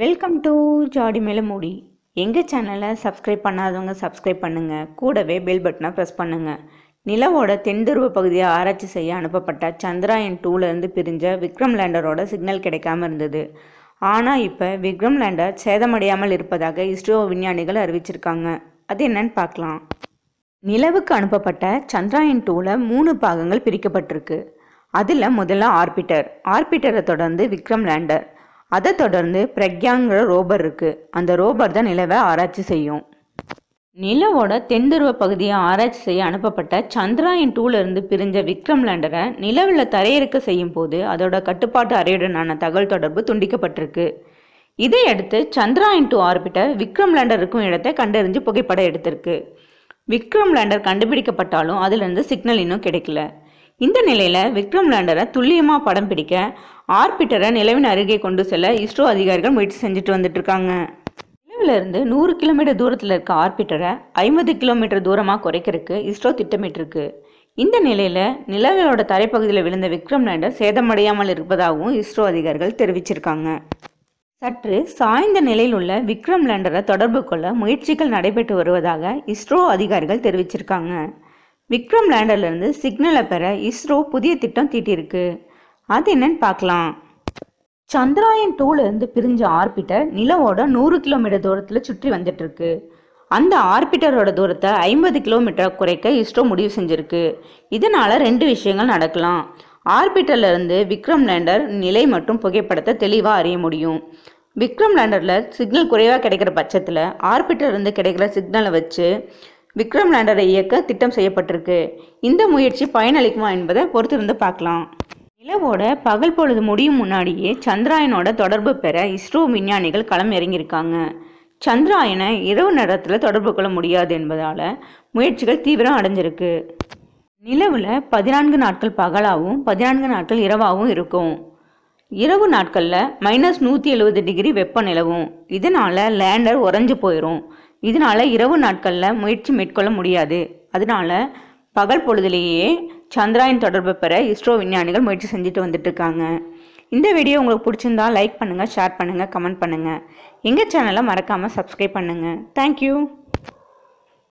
welcome to ஜாடி மேலமூடி எங்கள் சேனலை சப்ஸ்கிரைப் பண்ணாதவங்க சப்ஸ்கிரைப் பண்ணுங்கள் கூடவே பெல் பட்டனை ப்ரெஸ் பண்ணுங்கள் நிலவோட தென்துருவ பகுதியை ஆராய்ச்சி செய்ய அனுப்பப்பட்ட சந்திராயன் டூலேருந்து பிரிஞ்ச விக்ரம் லேண்டரோட சிக்னல் கிடைக்காம இருந்தது ஆனால் இப்போ விக்ரம் லேண்டர் சேதமடையாமல் இருப்பதாக இஸ்ரோ விஞ்ஞானிகள் அறிவிச்சிருக்காங்க அது என்னன்னு பார்க்கலாம் நிலவுக்கு அனுப்பப்பட்ட சந்திராயன் டூவில் மூணு பாகங்கள் பிரிக்கப்பட்டிருக்கு அதில் முதல்ல ஆர்பிட்டர் ஆர்பிட்டரை தொடர்ந்து விக்ரம் லேண்டர் அதை தொடர்ந்து பிரக்யாங்கிற ரோபர் இருக்குது அந்த ரோபர் தான் நிலவை ஆராய்ச்சி செய்யும் நிலவோட தென்துருவ பகுதியை ஆராய்ச்சி செய்ய அனுப்பப்பட்ட சந்திராயன் டூலேருந்து பிரிஞ்ச விக்ரம் லேண்டரை நிலவில் தரையிறக்க செய்யும் போது அதோட கட்டுப்பாட்டு அறையுடனான தகவல் தொடர்பு துண்டிக்கப்பட்டிருக்கு இதையடுத்து Chandrayaan two orbiter Vikram lander இருக்கும் இடத்தை கண்டறிஞ்சு புகைப்படம் எடுத்திருக்கு விக்ரம் லேண்டர் கண்டுபிடிக்கப்பட்டாலும் அதுலேருந்து சிக்னல் இன்னும் கிடைக்கல இந்த நிலையில் விக்ரம் லேண்டரை துல்லியமாக படம் பிடிக்க ஆர்பிட்டரை நிலவின் அருகே கொண்டு செல்ல இஸ்ரோ அதிகாரிகள் முயற்சி செஞ்சுட்டு வந்துட்டு இருக்காங்க நிலவிலிருந்து நூறு கிலோமீட்டர் தூரத்தில் இருக்க ஆர்பிட்டரை ஐம்பது கிலோமீட்டர் தூரமாக குறைக்கிறதுக்கு இஸ்ரோ திட்டமிட்டிருக்கு இந்த நிலையில் நிலவிலோட தரைப்பகுதியில் விழுந்த விக்ரம் லேண்டர் சேதமடையாமல் இருப்பதாகவும் இஸ்ரோ அதிகாரிகள் தெரிவிச்சிருக்காங்க சற்று சாய்ந்த நிலையில் உள்ள விக்ரம் லேண்டரை தொடர்பு கொள்ள முயற்சிகள் நடைபெற்று வருவதாக இஸ்ரோ அதிகாரிகள் தெரிவிச்சிருக்காங்க விக்ரம் லேண்டர்லேருந்து சிக்னலை பெற இஸ்ரோ புதிய திட்டம் தீட்டியிருக்கு அது என்னன்னு பார்க்கலாம் சந்திராயன் டூலேருந்து பிரிஞ்ச ஆர்பிட்டர் நிலவோட நூறு கிலோமீட்டர் தூரத்தில் சுற்றி வந்துட்டு இருக்கு அந்த ஆர்பிட்டரோட தூரத்தை ஐம்பது கிலோமீட்டர் குறைக்க இஸ்ரோ முடிவு செஞ்சிருக்கு இதனால ரெண்டு விஷயங்கள் நடக்கலாம் ஆர்பிட்டர்ல இருந்து விக்ரம் லேண்டர் நிலை மற்றும் புகைப்படத்தை தெளிவாக அறிய முடியும் விக்ரம் லேண்டரில் சிக்னல் குறைவாக கிடைக்கிற பட்சத்தில் ஆர்பிட்டர்லேருந்து கிடைக்கிற சிக்னலை வச்சு விக்ரம் லேண்டரை இயக்க திட்டம் செய்யப்பட்டிருக்கு இந்த முயற்சி பயனளிக்குமா என்பதை பொறுத்திருந்து பார்க்கலாம் நிலவோட பகல் பொழுது முடியும் முன்னாடியே சந்திராயனோட தொடர்பு பெற இஸ்ரோ விஞ்ஞானிகள் களம் இறங்கியிருக்காங்க சந்திராயனை இரவு நேரத்தில் தொடர்பு கொள்ள முடியாது என்பதால் முயற்சிகள் தீவிரம் அடைஞ்சிருக்கு நிலவில் பதினான்கு நாட்கள் பகலாகவும் பதினான்கு நாட்கள் இரவாகவும் இருக்கும் இரவு நாட்களில் மைனஸ் நூற்றி எழுபது டிகிரி வெப்பம் நிலவும் இதனால் லேண்டர் உறைஞ்சி போயிடும் இதனால் இரவு நாட்களில் முயற்சி மேற்கொள்ள முடியாது அதனால் பகல் பொழுதுலேயே சந்திராயன் தொடர்பு பெற இஸ்ரோ விஞ்ஞானிகள் முயற்சி செஞ்சுட்டு வந்துட்டுருக்காங்க இந்த வீடியோ உங்களுக்கு பிடிச்சிருந்தா லைக் பண்ணுங்கள் ஷேர் பண்ணுங்கள் கமெண்ட் பண்ணுங்கள் எங்கள் சேனலை மறக்காமல் சப்ஸ்கிரைப் பண்ணுங்கள் தேங்க்யூ